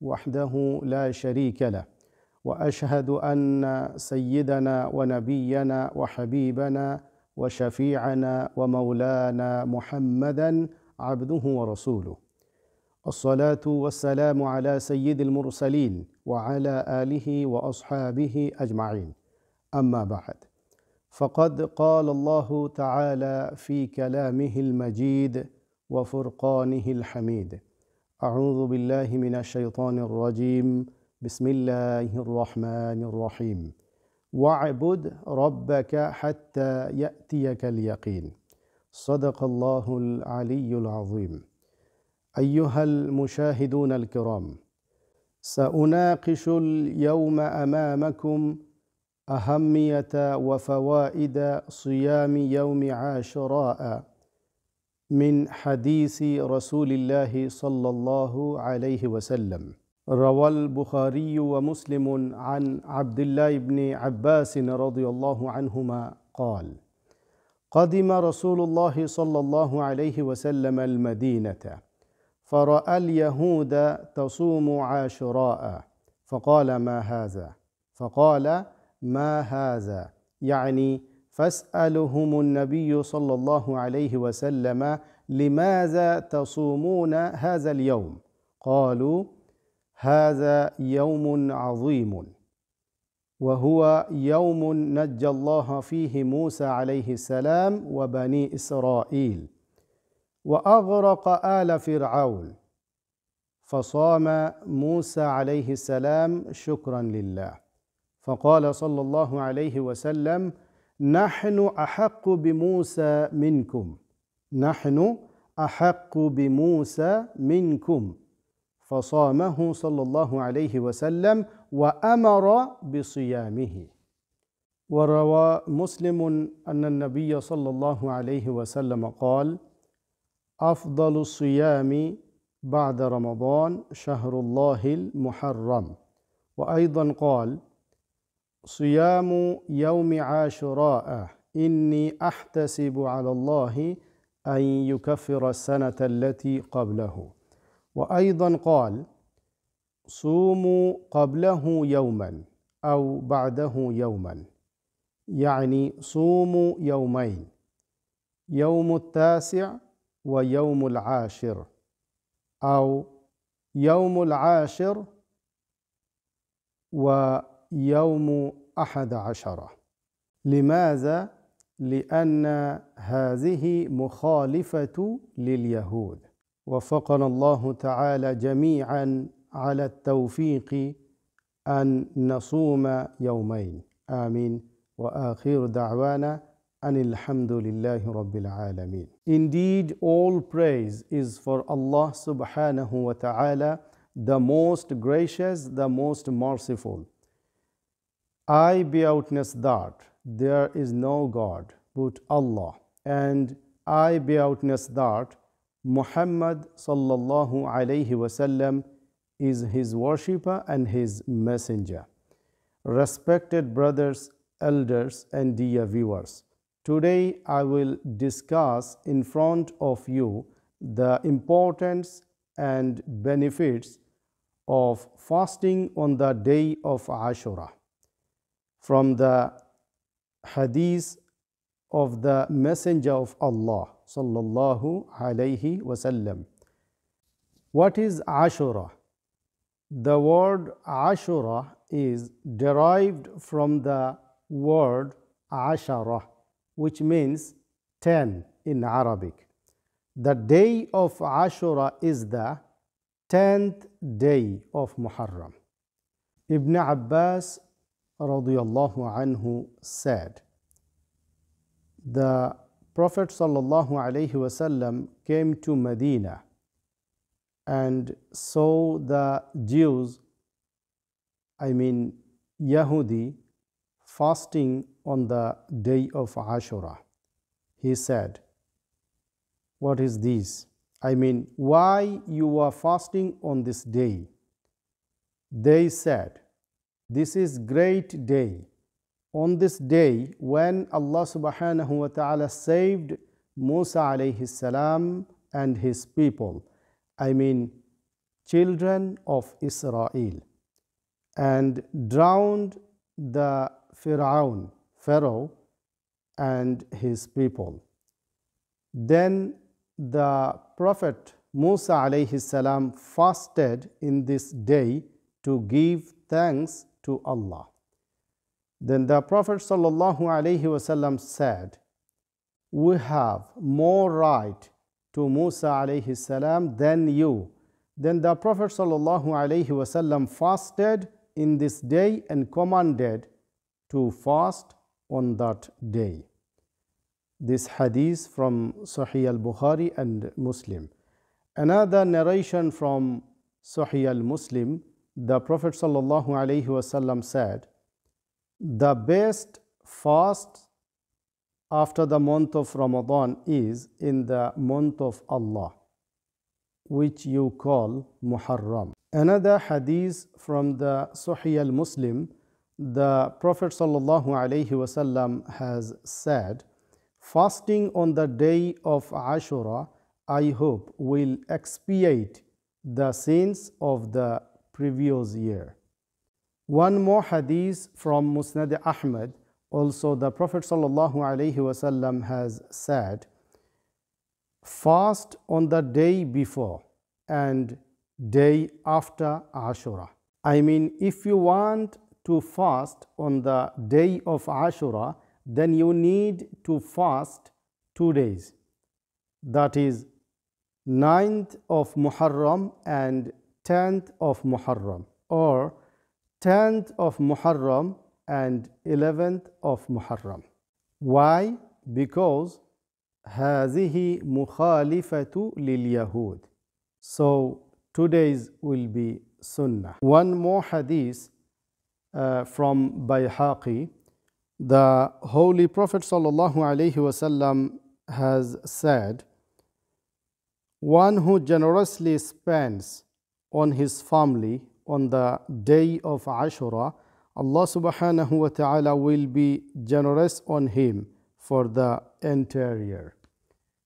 وحده لا شريك له واشهد ان سيدنا ونبينا وحبيبنا وشفيعنا ومولانا محمدا عبده ورسوله الصلاه والسلام على سيد المرسلين وعلى اله واصحابه اجمعين اما بعد فقد قال الله تعالى في كلامه المجيد وفرقانه الحميد أعوذ بالله من الشيطان الرجيم بسم الله الرحمن الرحيم واعبد ربك حتى يأتيك اليقين صدق الله العلي العظيم أيها المشاهدون الكرام سأناقش اليوم أمامكم أهمية وفوائد صيام يوم عاشراء من حديث رسول الله صلى الله عليه وسلم روى البخاري ومسلم عن عبد الله بن عباس رضي الله عنهما قال قدم رسول الله صلى الله عليه وسلم المدينه فراى اليهود تصوم عاشراء فقال ما هذا فقال ما هذا يعني فاسالهم النبي صلى الله عليه وسلم لماذا تصومون هذا اليوم قالوا هذا يوم عظيم وهو يوم نجى الله فيه موسى عليه السلام وبني اسرائيل واغرق ال فرعون فصام موسى عليه السلام شكرا لله فقال صلى الله عليه وسلم نحن أحق بموسى منكم نحن أحق بموسى منكم فصامه صلى الله عليه وسلم وأمر بصيامه وروى مسلم أن النبي صلى الله عليه وسلم قال أفضل الصيام بعد رمضان شهر الله المحرم وأيضا قال صيام يوم عاشوراء إني أحتسب على الله أن يكفر السنة التي قبله وأيضا قال صوموا قبله يوما أو بعده يوما يعني صوموا يومين يوم التاسع ويوم العاشر أو يوم العاشر و يوم أحد عشرة لماذا؟ لأن هذه مخالفة لليهود وفقنا الله تعالى جميعا على التوفيق أن نصوم يومين آمين وآخر دعوانا أن الحمد لله رب العالمين Indeed all praise is for Allah subhanahu wa ta'ala the most gracious the most merciful I bear witness that there is no God but Allah, and I bear witness that Muhammad sallallahu alayhi wasallam is his worshipper and his messenger. Respected brothers, elders, and dear viewers, today I will discuss in front of you the importance and benefits of fasting on the day of Ashura from the hadith of the messenger of Allah sallallahu alayhi wasallam what is ashura the word ashura is derived from the word ashara which means 10 in arabic the day of ashura is the 10th day of muharram ibn abbas radiyallahu anhu said, The Prophet sallallahu alaihi wasallam came to Medina and saw the Jews, I mean Yahudi, fasting on the day of Ashura. He said, What is this? I mean, why you are fasting on this day? They said, this is great day. On this day, when Allah subhanahu wa ta'ala saved Musa alayhi salam and his people, I mean children of Israel, and drowned the Fir'aun, Pharaoh, and his people. Then the Prophet Musa alayhi salam fasted in this day to give thanks to Allah. Then the Prophet wasallam said, We have more right to Musa alayhi salam than you. Then the Prophet wasallam fasted in this day and commanded to fast on that day. This hadith from Sahih al Bukhari and Muslim. Another narration from Sahih al Muslim the Prophet ﷺ said, The best fast after the month of Ramadan is in the month of Allah, which you call Muharram. Another hadith from the Sahih al Muslim, the Prophet ﷺ has said, Fasting on the day of Ashura, I hope, will expiate the sins of the previous year. One more hadith from Musnad Ahmad, also the Prophet ﷺ has said, Fast on the day before and day after Ashura. I mean, if you want to fast on the day of Ashura, then you need to fast two days. That is 9th of Muharram and 10th of Muharram or 10th of Muharram and 11th of Muharram. Why? Because هذه مخالفة لليهود. So today's will be Sunnah. One more hadith uh, from Bayhaqi. The Holy Prophet sallallahu alaihi wasallam has said, One who generously spends on his family on the day of Ashura, Allah subhanahu wa ta'ala will be generous on him for the interior.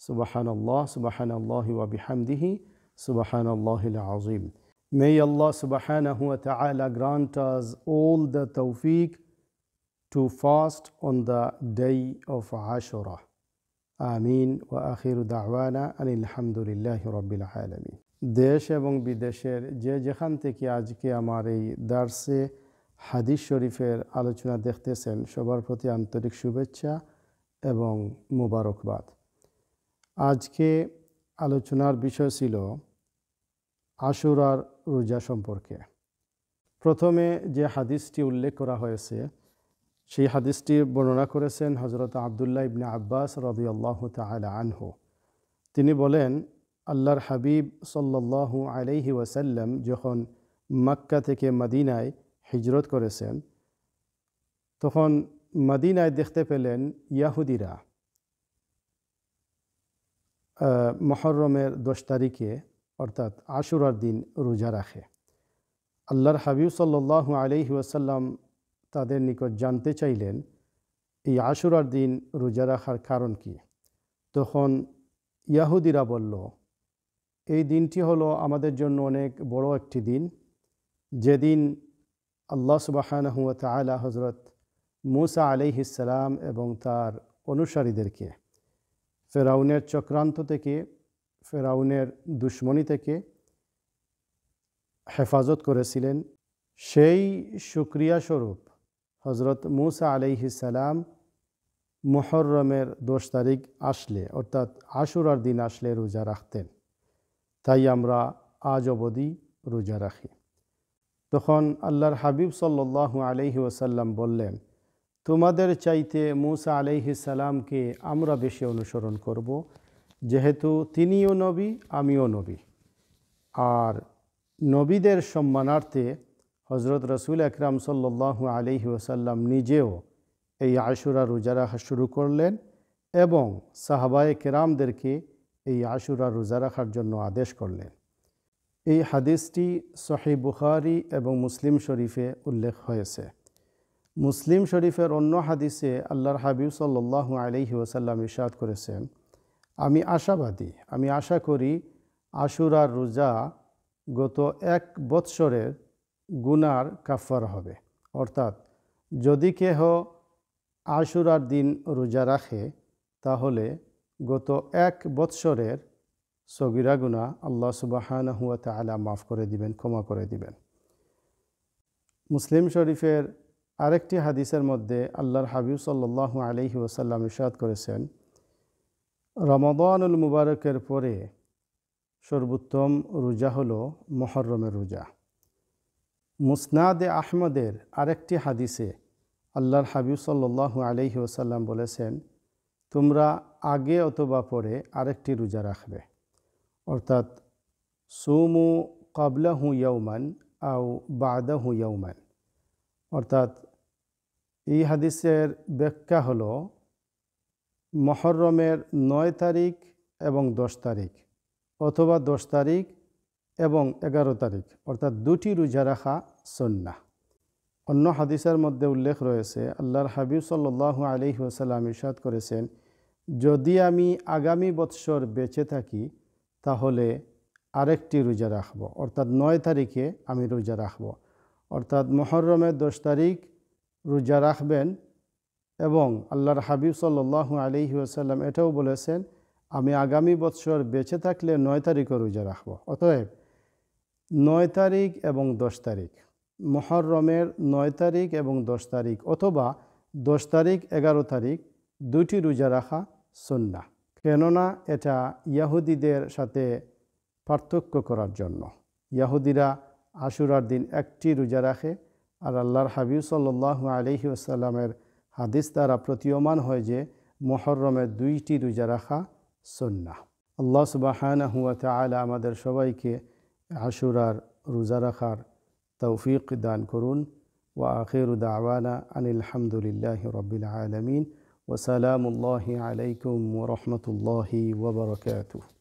Subhanallah, subhanallah wa bihamdihi, subhanallah al-azim. May Allah subhanahu wa ta'ala grant us all the tawfiq to fast on the day of Ashura. Ameen wa akhiru da'wana and alhamdulillahi rabbil alameen. দেশ এবং বিদেশের যে যেখান থেকে আজকে আমার এই দার্সে হাদিস শরীফের আলোচনা দেখতেছেন সবার প্রতি আন্তরিক শুভেচ্ছা এবং মুবারকবাদ আজকে আলোচনার বিষয় ছিল আশুরার রোজা সম্পর্কে প্রথমে যে হাদিসটি উল্লেখ করা হয়েছে সেই হাদিসটি বর্ণনা করেছেন হজরত আবদুল্লাহ ইবনে আব্বাস আল্লাহ তালা আনহু তিনি বলেন আল্লাহর হাবিব সাল্লাহ আলহি ওয়াসাল্লাম যখন মাক্কা থেকে মদিনায় হিজরত করেছেন তখন মদিনায় দেখতে পেলেন ইয়াহুদিরা মহরমের দশ তারিখে অর্থাৎ আশুরার দিন রোজা রাখে আল্লাহর হাবিব সাল্লাহ আলহি ওয়াসাল্লাম তাদের নিকট জানতে চাইলেন এই আশুরার দিন রোজা রাখার কারণ কি তখন ইয়াহুদিরা বলল এই দিনটি হলো আমাদের জন্য অনেক বড় একটি দিন যেদিন আল্লাহ সুবাহানহুয়া তালা হজরত মুসা আলিহিসাল্লাম এবং তার অনুসারীদেরকে ফেরাউনের চক্রান্ত থেকে ফেরাউনের দুশ্মনী থেকে হেফাজত করেছিলেন সেই স্বরূপ হজরত মুসা আলিহিসাল্লাম মুহরমের দশ তারিখ আসলে অর্থাৎ আশুরার দিন আসলে রোজা রাখতেন তাই আমরা আজ অবধি রোজা রাখি তখন আল্লাহর হাবিব সাল্লু আলহি ওসাল্লাম বললেন তোমাদের চাইতে মুসা আলহি সালামকে আমরা বেশি অনুসরণ করব যেহেতু তিনিও নবী আমিও নবী আর নবীদের সম্মানার্থে হজরত রসুল একরাম সাল্লু আলহি ওসাল্লাম নিজেও এই আশুরা রোজা রাখা শুরু করলেন এবং সাহাবায়ে কেরামদেরকে এই আশুরা রোজা রাখার জন্য আদেশ করলেন এই হাদিসটি সহি বুখারি এবং মুসলিম শরীফে উল্লেখ হয়েছে মুসলিম শরীফের অন্য হাদিসে আল্লাহর হাবিব সাল্লাহ আলহি ওসাল্লাম ইসাদ করেছেন আমি আশাবাদী আমি আশা করি আশুরার রোজা গত এক বৎসরের গুনার কাফার হবে অর্থাৎ যদি কেহ আশুরার দিন রোজা রাখে তাহলে গত এক বৎসরের সগিরা গুণা আল্লাহ সুবাহান হুয়া তালা মাফ করে দিবেন ক্ষমা করে দিবেন মুসলিম শরীফের আরেকটি হাদিসের মধ্যে আল্লাহর হাবিব সাল্লাহ আলহি ওসাল্লাম ইসাদ করেছেন রমাদানুল মুবারকের পরে সর্বোত্তম রোজা হল মহরমের রোজা মুসনাদে আহমদের আরেকটি হাদিসে আল্লাহর হাবিব সাল্লাহ আলহি ওসাল্লাম বলেছেন তোমরা আগে অথবা পরে আরেকটি রোজা রাখবে অর্থাৎ সুমু কাবলা হু ইয়ৌমান আও বাদা হু ইয়ৌমান অর্থাৎ এই হাদিসের ব্যাখ্যা হল মহরমের নয় তারিখ এবং দশ তারিখ অথবা দশ তারিখ এবং এগারো তারিখ অর্থাৎ দুটি রোজা রাখা সন্না অন্য হাদিসের মধ্যে উল্লেখ রয়েছে আল্লাহর হাবিব সাল্লাহ আলি ওসাল্লাম করেছেন যদি আমি আগামী বৎসর বেঁচে থাকি তাহলে আরেকটি রোজা রাখব অর্থাৎ নয় তারিখে আমি রোজা রাখব অর্থাৎ মহরমের দশ তারিখ রোজা রাখবেন এবং আল্লাহর হাবিব সাল্লাহ আলহি আসাল্লাম এটাও বলেছেন আমি আগামী বৎসর বেঁচে থাকলে নয় তারিখও রোজা রাখব অতএব নয় তারিখ এবং দশ তারিখ মহরমের নয় তারিখ এবং দশ তারিখ অথবা দশ তারিখ এগারো তারিখ দুটি রোজা রাখা সুন্না কেননা এটা ইয়াহুদিদের সাথে পার্থক্য করার জন্য ইয়াহুদিরা আশুরার দিন একটি রোজা রাখে আর আল্লাহর হাবিব সাল্লাহ আলহি আসাল্লামের হাদিস দ্বারা প্রতীয়মান হয় যে মহরমের দুইটি রোজা রাখা সন্না আল্লাহ সুবাহান হুয়া তালা আমাদের সবাইকে আশুরার রোজা রাখার তৌফিক দান করুন ওয়া আখির আওয়ানা আনিল হামদুলিল্লাহ রবিল আলমিন وسلام الله عليكم ورحمه الله وبركاته